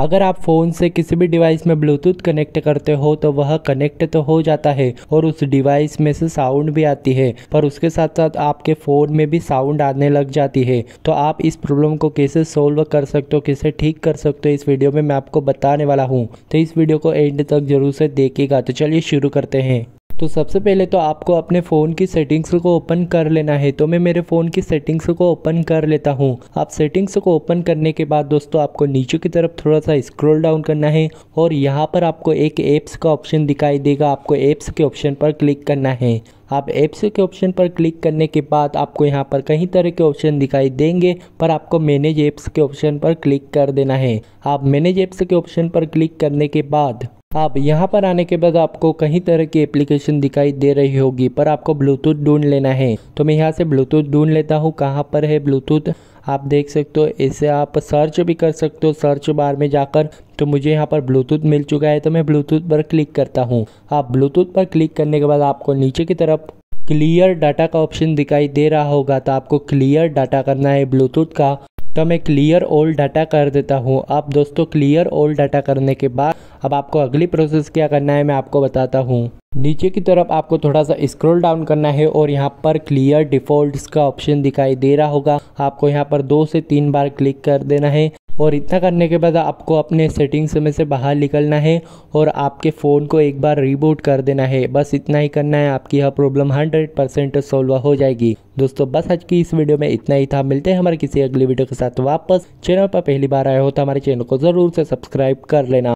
अगर आप फ़ोन से किसी भी डिवाइस में ब्लूटूथ कनेक्ट करते हो तो वह कनेक्ट तो हो जाता है और उस डिवाइस में से साउंड भी आती है पर उसके साथ साथ आपके फ़ोन में भी साउंड आने लग जाती है तो आप इस प्रॉब्लम को कैसे सोल्व कर सकते हो कैसे ठीक कर सकते हो इस वीडियो में मैं आपको बताने वाला हूँ तो इस वीडियो को एंड तक जरूर से देखेगा तो चलिए शुरू करते हैं तो सबसे पहले तो आपको अपने फ़ोन की सेटिंग्स को ओपन कर लेना है तो मैं मेरे फ़ोन की सेटिंग्स को ओपन कर लेता हूँ आप सेटिंग्स को ओपन करने के बाद दोस्तों आपको नीचे की तरफ थोड़ा सा स्क्रॉल डाउन करना है और यहाँ पर आपको एक ऐप्स का ऑप्शन दिखाई देगा आपको ऐप्स के ऑप्शन पर क्लिक करना है आप ऐप्स के ऑप्शन पर क्लिक करने के बाद आपको यहाँ पर कई तरह के ऑप्शन दिखाई देंगे पर आपको मैनेज ऐप्स के ऑप्शन पर क्लिक कर देना है आप मैनेज ऐप्स के ऑप्शन पर क्लिक करने के बाद आप यहाँ पर आने के बाद आपको कहीं तरह की एप्लीकेशन दिखाई दे रही होगी पर आपको ब्लूटूथ ढूंढ लेना है तो मैं यहाँ से ब्लूटूथ ढूंढ लेता हूँ कहाँ पर है ब्लूटूथ आप देख सकते हो इसे आप सर्च भी कर सकते हो सर्च बार में जाकर तो मुझे यहाँ पर ब्लूटूथ मिल चुका है तो मैं ब्लूटूथ पर क्लिक करता हूँ आप ब्लूटूथ पर क्लिक करने के बाद आपको नीचे की तरफ क्लियर डाटा का ऑप्शन दिखाई दे रहा होगा तो आपको क्लियर डाटा करना है ब्लूटूथ का तो मैं क्लियर ओल्ड डाटा कर देता हूँ आप दोस्तों क्लियर ओल्ड डाटा करने के बाद अब आपको अगली प्रोसेस क्या करना है मैं आपको बताता हूँ नीचे की तरफ आपको थोड़ा सा स्क्रॉल डाउन करना है और यहाँ पर क्लियर डिफॉल्ट्स का ऑप्शन दिखाई दे रहा होगा आपको यहाँ पर दो से तीन बार क्लिक कर देना है और इतना करने के बाद आपको अपने सेटिंग्स में से बाहर निकलना है और आपके फ़ोन को एक बार रिबूट कर देना है बस इतना ही करना है आपकी यह प्रॉब्लम 100 परसेंट सॉल्व हो जाएगी दोस्तों बस आज की इस वीडियो में इतना ही था मिलते हैं हमारे किसी अगली वीडियो के साथ वापस चैनल पर पहली बार आया हो तो हमारे चैनल को ज़रूर से सब्सक्राइब कर लेना